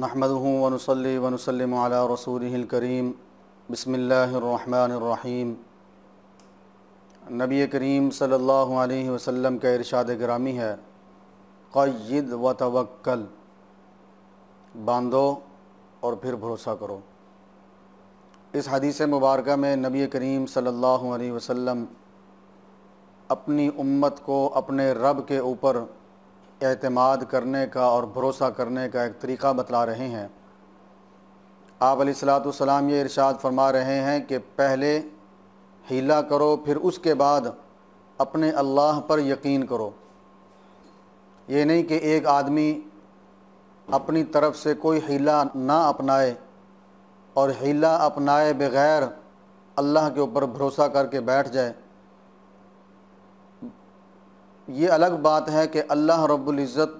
नहमद वनसली वनसलम रसूलकरीम बसमीम नबी करीम सल्लल्लाहु अलैहि वसल्लम का इरशाद ग्रामी है क़यद व तवक्ल बांधो और फिर भरोसा करो इस हदीस मुबारक में नबी करीम सल्लल्लाहु अलैहि वसल्लम अपनी उम्मत को अपने रब के ऊपर एतमाद करने का और भरोसा करने का एक तरीक़ा बतला रहे हैं आप सलाम ये इरशाद फरमा रहे हैं कि पहले हीला करो फिर उसके बाद अपने अल्लाह पर यकीन करो ये नहीं कि एक आदमी अपनी तरफ से कोई हीला ना अपनाए और हीला अपनाए बग़ैर अल्लाह के ऊपर भरोसा करके बैठ जाए ये अलग बात है कि अल्लाह रब्ज़त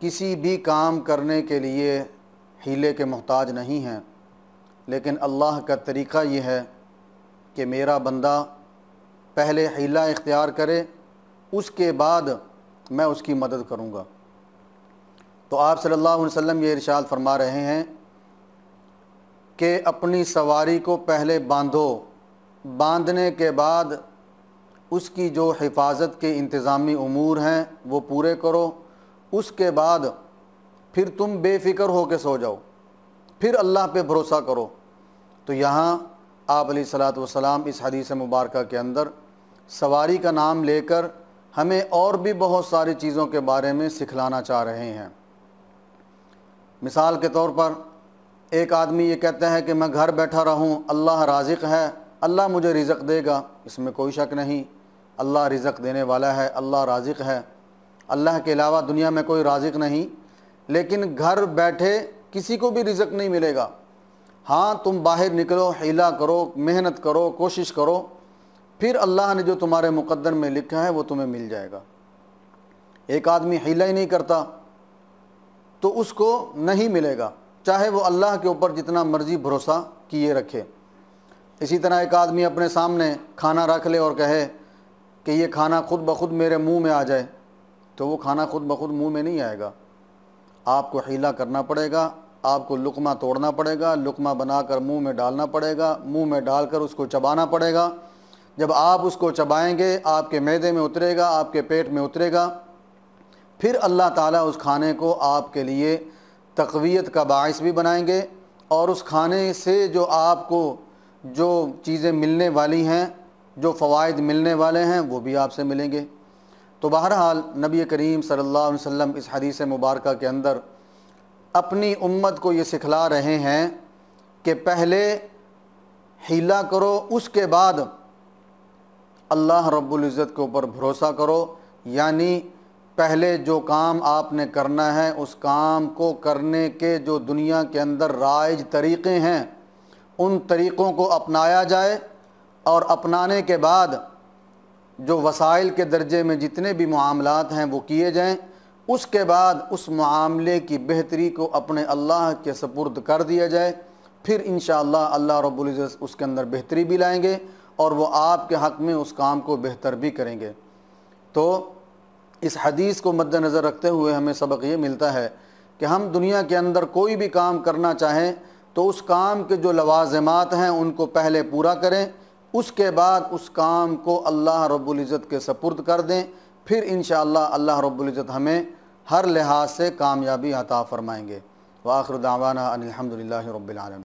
किसी भी काम करने के लिए हीले के मोहताज नहीं हैं लेकिन अल्लाह का तरीक़ा ये है कि मेरा बंदा पहले हीला इख्तियार करे उसके बाद मैं उसकी मदद करूँगा तो आप सल्लल्लाहु अलैहि वसल्लम ये इरशाद फरमा रहे हैं कि अपनी सवारी को पहले बांधो बांधने के बाद उसकी जो हिफाजत के इंतज़ामी अमूर हैं वो पूरे करो उसके बाद फिर तुम बेफ़िक्र के सो जाओ फिर अल्लाह पे भरोसा करो तो यहाँ आप सलाम इस हदीस मुबारक के अंदर सवारी का नाम लेकर हमें और भी बहुत सारी चीज़ों के बारे में सिखलाना चाह रहे हैं मिसाल के तौर पर एक आदमी ये कहता है कि मैं घर बैठा रहूं अल्लाह राजिक है अल्लाह मुझे रिज़क देगा इसमें कोई शक नहीं अल्लाह रिज़क देने वाला है अल्लाह राजिक है अल्लाह के अलावा दुनिया में कोई राजिक नहीं लेकिन घर बैठे किसी को भी रिज़क नहीं मिलेगा हाँ तुम बाहर निकलो हिला करो मेहनत करो कोशिश करो फिर अल्लाह ने जो तुम्हारे मुकद्दर में लिखा है वो तुम्हें मिल जाएगा एक आदमी हिला ही नहीं करता तो उसको नहीं मिलेगा चाहे वो अल्लाह के ऊपर जितना मर्ज़ी भरोसा किए रखे इसी तरह एक आदमी अपने सामने खाना रख ले और कहे कि ये खाना खुद ब खुद मेरे मुंह में आ जाए तो वो खाना खुद ब खुद मुँह में नहीं आएगा आपको हीला करना पड़ेगा आपको लुकमा तोड़ना पड़ेगा लुकमा बनाकर मुंह में डालना पड़ेगा मुंह में डालकर उसको चबाना पड़ेगा जब आप उसको चबाएंगे आपके मैदे में उतरेगा आपके पेट में उतरेगा फिर अल्लाह ताला उस खाने को आपके लिए तकवीत का बायस भी बनाएंगे और उस खाने से जो आपको जो चीज़ें मिलने वाली हैं जो फ़वाद मिलने वाले हैं वो भी आपसे मिलेंगे तो बहरहाल नबी करीम सल्लल्लाहु अलैहि वसल्लम इस हदीस मुबारक के अंदर अपनी उम्मत को ये सिखला रहे हैं कि पहले हीला करो उसके बाद अल्लाह रब्ज़त के ऊपर भरोसा करो यानी पहले जो काम आपने करना है उस काम को करने के जो दुनिया के अंदर राइज तरीक़े हैं उन तरीक़ों को अपनाया जाए और अपनाने के बाद जो वसाइल के दर्जे में जितने भी मामलात हैं वो किए जाएं उसके बाद उस मामले की बेहतरी को अपने अल्लाह के सपुर्द कर दिया जाए फिर इन अल्लाह रब्ज़त उसके अंदर बेहतरी भी लाएंगे और वो आपके हक़ में उस काम को बेहतर भी करेंगे तो इस हदीस को मद्दनज़र रखते हुए हमें सबक ये मिलता है कि हम दुनिया के अंदर कोई भी काम करना चाहें तो उस काम के जो लवाजमात हैं उनको पहले पूरा करें उसके बाद उस काम को अल्लाह रब्ज़त के सपुर्द कर दें फिर इन अल्लाह रब्ज़त हमें हर लिहाज से कामयाबी अता फ़रमाएँगे वाखिर दावाना अनिलहमदिल्ला रबालम